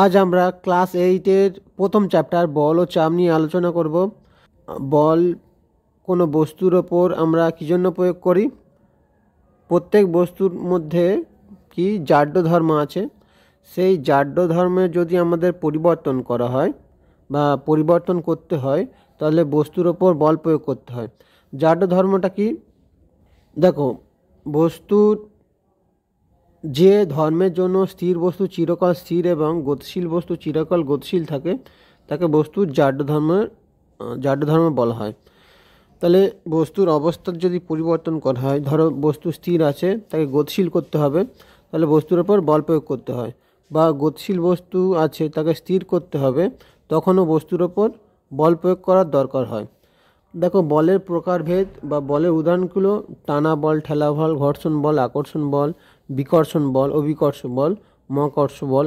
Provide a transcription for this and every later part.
আজ আমরা ক্লাস এইটের প্রথম চ্যাপ্টার বল ও চাপ নিয়ে আলোচনা করব বল কোনো বস্তুর ওপর আমরা কী জন্য প্রয়োগ করি প্রত্যেক বস্তুর মধ্যে কি জাড্য ধর্ম আছে সেই জাড্য ধর্মে যদি আমাদের পরিবর্তন করা হয় বা পরিবর্তন করতে হয় তাহলে বস্তুর ওপর বল প্রয়োগ করতে হয় জাড্য ধর্মটা কি দেখো বস্তুর যে ধর্মের জন্য স্থির বস্তু চিরকাল স্থির এবং গতিশীল বস্তু চিরকাল গতিশীল থাকে তাকে বস্তুর জাড ধর্মের জাড ধর্ম বলা হয় তাহলে বস্তুর অবস্থার যদি পরিবর্তন করা হয় ধরো বস্তু স্থির আছে তাকে গতিশীল করতে হবে তাহলে বস্তুর ওপর বল প্রয়োগ করতে হয় বা গতিশীল বস্তু আছে তাকে স্থির করতে হবে তখনও বস্তুর ওপর বল প্রয়োগ করার দরকার হয় দেখো বলের প্রকারভেদ বা বলের উদাহরণগুলো টানা বল ঠেলা বল ঘর্ষণ বল আকর্ষণ বল বিকর্ষণ বল অবিকর্ষ বল মহাকর্ষ বল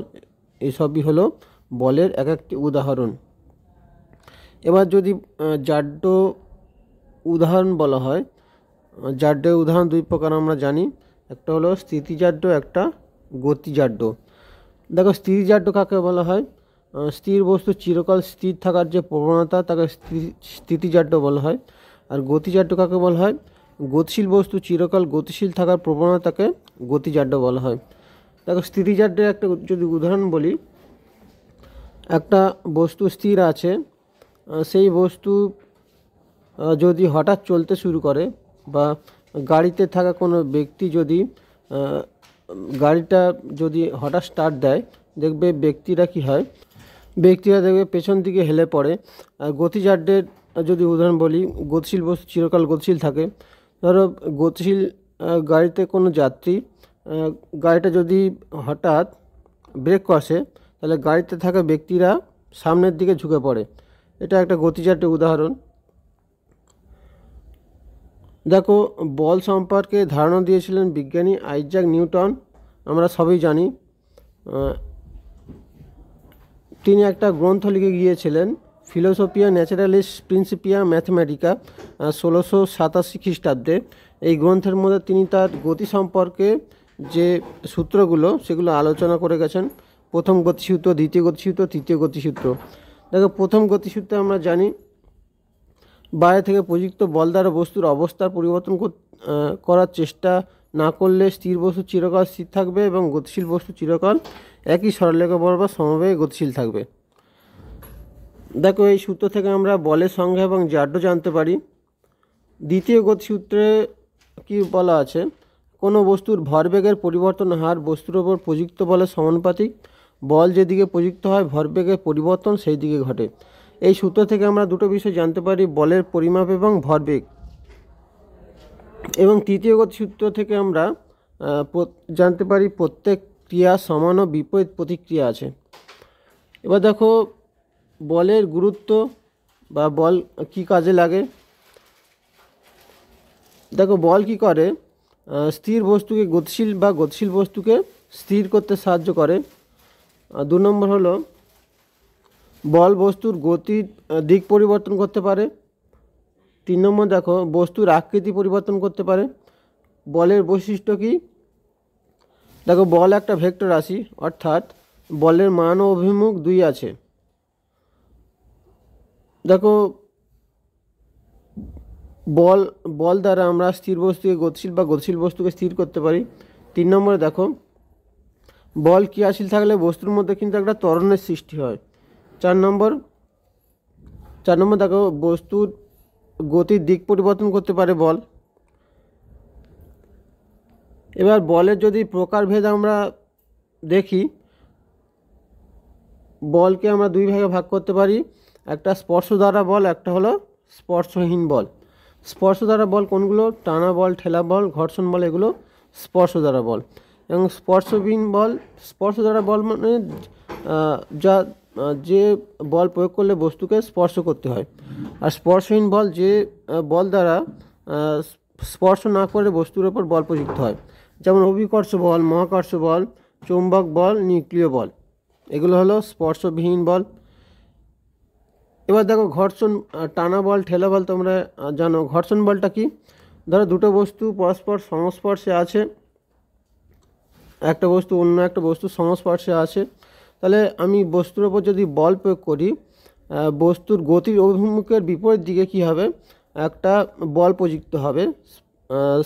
এসবই হলো বলের এক একটি উদাহরণ এবার যদি জাড্য উদাহরণ বলা হয় জাড্য উদাহরণ দুই প্রকার আমরা জানি একটা হলো স্থিতিজাড্য একটা গতিজাড্য দেখো স্থিতিজাড্য কাকে বলা হয় স্থির বস্তু চিরকাল স্থির থাকার যে প্রবণতা তাকে স্থিতিজাড্য বলা হয় আর গতিজাড্য কাকে বলা হয় গতিশীল বস্তু চিরকাল গতিশীল থাকার প্রবণতাকে গতিজাড্য বলা হয় দেখো স্থিতিজাড্যের একটা যদি উদাহরণ বলি একটা বস্তু স্থির আছে সেই বস্তু যদি হঠাৎ চলতে শুরু করে বা গাড়িতে থাকা কোনো ব্যক্তি যদি গাড়িটা যদি হঠাৎ স্টার্ট দেয় দেখবে ব্যক্তিরা কি হয় ব্যক্তিরা দেখবে পেছন দিকে হেলে পড়ে আর গতিজাড্যের যদি উদাহরণ বলি গতিশীল বস্তু চিরকাল গতিশীল থাকে ধরো গতিশীল গাড়িতে কোনো যাত্রী গাড়িটা যদি হঠাৎ ব্রেক করছে তাহলে গাড়িতে থাকা ব্যক্তিরা সামনের দিকে ঝুঁকে পড়ে এটা একটা গতিজাটের উদাহরণ দেখো বল সম্পর্কে ধারণা দিয়েছিলেন বিজ্ঞানী আইজাক নিউটন আমরা সবই জানি তিনি একটা গ্রন্থ লিখে গিয়েছিলেন ফিলোসফিয়া ন্যাচারালিস প্রিন্সিপিয়া ম্যাথমেটিকা ষোলোশো সাতাশি খ্রিস্টাব্দে এই গ্রন্থের মধ্যে তিনি তার গতি সম্পর্কে যে সূত্রগুলো সেগুলো আলোচনা করে গেছেন প্রথম গতিসূত্র দ্বিতীয় গতিসূত্র তৃতীয় গতিসূত্র দেখো প্রথম গতিসূত্রে আমরা জানি বাইরে থেকে প্রযুক্ত বল দ্বারা বস্তুর অবস্থার পরিবর্তন করার চেষ্টা না করলে স্থির বস্তু চিরকাল স্থির থাকবে এবং গতিশীল বস্তু চিরকাল একই সরলেখা বরাবর সমবেগে গতিশীল থাকবে দেখো এই সূত্র থেকে আমরা বলের সংখ্যা এবং জাড্য জানতে পারি দ্বিতীয় গতিসূত্রে কি বলা আছে কোনো বস্তুর ভরবেগের পরিবর্তন হার বস্তুর ওপর প্রযুক্ত বলের সমানুপাতিক বল যেদিকে প্রযুক্ত হয় ভরবেগের পরিবর্তন সেই দিকে ঘটে এই সূত্র থেকে আমরা দুটো বিষয় জানতে পারি বলের পরিমাপ এবং ভরবেগ এবং তৃতীয় গতিসূত্র থেকে আমরা জানতে পারি প্রত্যেক ক্রিয়া সমান ও বিপরীত প্রতিক্রিয়া আছে এবার দেখো বলের গুরুত্ব বা বল কি কাজে লাগে দেখো বল কি করে স্থির বস্তুকে গতিশীল বা গতিশীল বস্তুকে স্থির করতে সাহায্য করে দু নম্বর হলো বল বস্তুর গতির দিক পরিবর্তন করতে পারে তিন নম্বর দেখো বস্তুর আকৃতি পরিবর্তন করতে পারে বলের বৈশিষ্ট্য কি দেখো বল একটা ভেক্টর রাশি অর্থাৎ বলের মান ও অভিমুখ দুই আছে দেখো বল বল দ্বারা আমরা স্থির বস্তুকে গতিশীল বা গতিশীল বস্তুকে স্থির করতে পারি তিন নম্বরে দেখো বল ক্রিয়াশীল থাকলে বস্তুর মধ্যে কিন্তু একটা ত্বরণের সৃষ্টি হয় চার নম্বর চার নম্বর দেখো বস্তুর গতির দিক পরিবর্তন করতে পারে বল এবার বলের যদি প্রকারভেদ আমরা দেখি বলকে আমরা দুই ভাগে ভাগ করতে পারি একটা স্পর্শ দ্বারা বল একটা হলো স্পর্শহীন বল স্পর্শ দ্বারা বল কোনগুলো টানা বল ঠেলা বল ঘর্ষণ বল এগুলো স্পর্শ দ্বারা বল এবং স্পর্শবিহীন বল স্পর্শ দ্বারা বল মানে যা যে বল প্রয়োগ করলে বস্তুকে স্পর্শ করতে হয় আর স্পর্শহীন বল যে বল দ্বারা স্পর্শ না করে বস্তুর ওপর বল প্রযুক্ত হয় যেমন অভিকর্ষ বল মহাকর্ষ বল চৌম্বক বল নিউক্লিয় বল এগুলো হলো স্পর্শবিহীন বল এবার দেখো ঘর্ষণ টানা বল ঠেলা বল তোমরা জানো ঘর্ষণ বলটা কি ধরো দুটো বস্তু পরস্পর সংস্পর্শে আছে একটা বস্তু অন্য একটা বস্তু সংস্পর্শে আছে তাহলে আমি বস্তুর ওপর যদি বল প্রয়োগ করি বস্তুর গতির অভিমুখের বিপরীত দিকে কি হবে একটা বল প্রযুক্ত হবে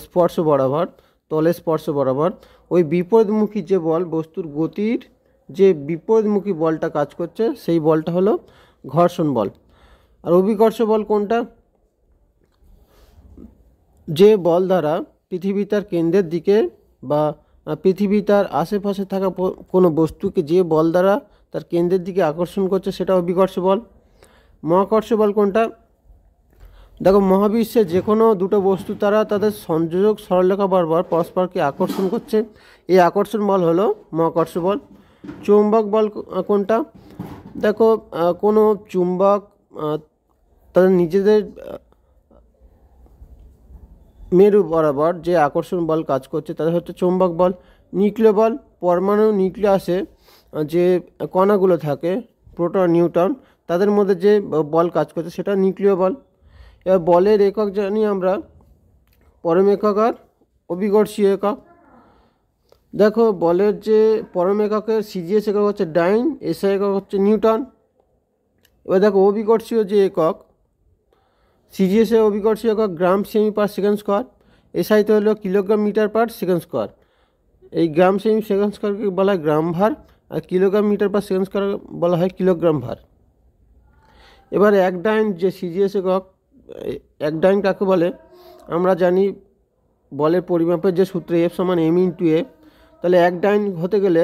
স্পর্শ বরাবর তলে স্পর্শ বরাবর ওই বিপরীতমুখী যে বল বস্তুর গতির যে বিপরীতমুখী বলটা কাজ করছে সেই বলটা হলো ঘর্ষণ বল আর অভিকর্ষ বল কোনটা যে বল দ্বারা পৃথিবী তার কেন্দ্রের দিকে বা পৃথিবী তার আশেপাশে থাকা কোনো বস্তুকে যে বল দ্বারা তার কেন্দ্রের দিকে আকর্ষণ করছে সেটা অভিকর্ষ বল মহাকর্ষ বল কোনটা দেখো মহাবিশ্বে যে কোনো দুটো বস্তু তারা তাদের সংযোজক সরলরেখা বরাবর পরস্পরকে আকর্ষণ করছে এই আকর্ষণ বল হলো মহাকর্ষ বল চৌম্বক বল কোনটা দেখো কোনো চুম্বক তাদের নিজেদের মেরু বরাবর যে আকর্ষণ বল কাজ করছে তাদের হচ্ছে চুম্বক বল নিউক্লিয় বল পরমাণু নিউক্লিয়াসে যে কণাগুলো থাকে প্রোটন নিউটন তাদের মধ্যে যে বল কাজ করছে সেটা নিউক্লিয় বল এবার বলের একক জানি আমরা পরম একক আর অভিকর্ষীয় একক দেখো বলের যে পরম এককের সিজিএস একক হচ্ছে ডাইন এসআই একক হচ্ছে নিউটন এবার দেখো অভিকর্ষীয় যে একক সিজিএসে অভিকর্ষীয় একক gram cm per second square তো হলো kilogram metre per second square এই গ্রাম সেমি সেকেন্ড স্কোয়ারকে বলা হয় গ্রাম ভার আর kilogram metre per second square বলা হয় কিলোগ্রাম ভার এবার এক ডাইন যে সিজিএস একক এক ডাইন কাকে বলে আমরা জানি বলের পরিমাপের যে সূত্রে এফ সমান এম ইন্টু এফ তাহলে এক ডাইন হতে গেলে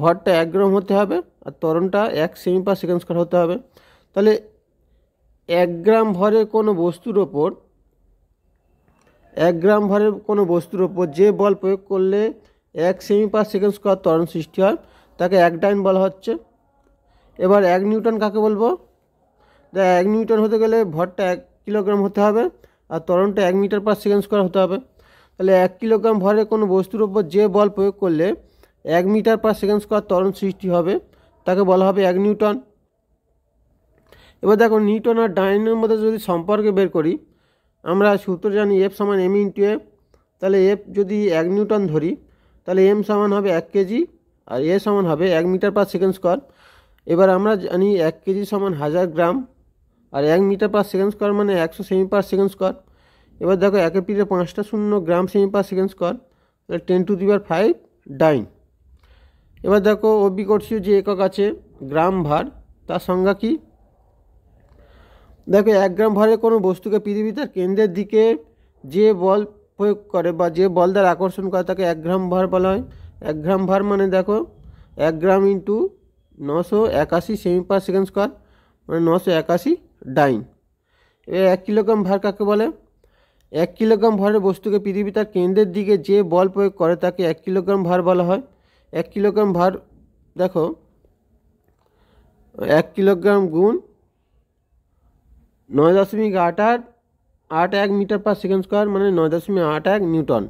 ভরটা এক গ্রাম হতে হবে আর তরণটা এক সেমি পার সেকেন্ড স্কোয়ার হতে হবে তাহলে এক গ্রাম ভরের কোনো বস্তুর ওপর এক গ্রাম ভরের কোনো বস্তুর ওপর যে বল প্রয়োগ করলে এক সেমি পার সেকেন্ড স্কোয়ার তরণ সৃষ্টি হয় তাকে এক ডাইন বলা হচ্ছে এবার এক নিউটন কাকে বলবো এক নিউটন হতে গেলে ভরটা এক কিলোগ্রাম হতে হবে আর তরণটা এক মিটার পার সেকেন্ড স্কোয়ার হতে হবে তাহলে এক কিলোগ্রাম ভরের কোনো বস্তুর ওপর যে বল প্রয়োগ করলে এক মিটার পার সেকেন্ড স্কোয়ার ত্বরণ সৃষ্টি হবে তাকে বলা হবে এক নিউটন এবার দেখো নিউটন আর ডাইনের মধ্যে যদি সম্পর্কে বের করি আমরা সূত্র জানি এফ সমান এম ইন্টু এফ তাহলে এফ যদি এক নিউটন ধরি তাহলে এম সমান হবে এক কেজি আর এ সমান হবে এক মিটার পার সেকেন্ড স্কোয়ার এবার আমরা জানি এক কেজি সমান হাজার গ্রাম আর এক মিটার পার সেকেন্ড স্কোয়ার মানে একশো সেমি পার সেকেন্ড স্কোয়ার এবার দেখো এক পিঠে পাঁচটা শূন্য gram cm per second square তাহলে ten to the power five dyne এবার দেখো অবিকর্ষীয় যে একক আছে গ্রাম ভার তার সংজ্ঞা কী দেখো এক গ্রাম ভরের কোনো বস্তুকে পৃথিবী তার কেন্দ্রের দিকে যে বল প্রয়োগ করে বা যে বল দ্বারা আকর্ষণ করে তাকে এক গ্রাম ভার বলা হয় এক গ্রাম ভার মানে দেখো এক গ্রাম ইন্টু নশো একাশি সেমি পার সেকেন্ড স্কোয়ার মানে নশো একাশি ডাইন এবার এক কিলোগ্রাম ভার কাকে বলে এক কিলোগ্রাম ভরের বস্তুকে পৃথিবী তার কেন্দ্রের দিকে যে বল প্রয়োগ করে তাকে এক কিলোগ্রাম ভার বলা হয় এক কিলোগ্রাম ভার দেখো এক কিলোগ্রাম গুণ নয় দশমিক আট আট আট এক মিটার পার সেকেন্ড স্কোয়ার মানে নয় দশমিক আট এক নিউটন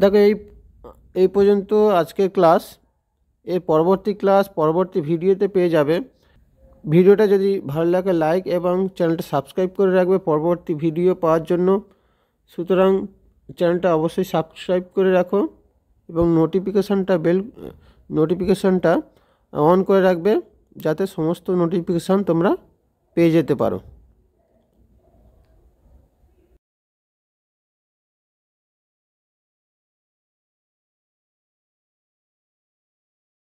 দেখো এই এই পর্যন্ত আজকের ক্লাস এর পরবর্তী ক্লাস পরবর্তী ভিডিওতে পেয়ে যাবে ভিডিওটা যদি ভালো লাগে লাইক এবং চ্যানেলটা সাবস্ক্রাইব করে রাখবে পরবর্তী ভিডিও পাওয়ার জন্য সুতরাং চ্যানেলটা অবশ্যই সাবস্ক্রাইব করে রাখো এবং নোটিফিকেশানটা বেল নোটিফিকেশানটা অন করে রাখবে যাতে সমস্ত নোটিফিকেশান তোমরা পেয়ে যেতে পারো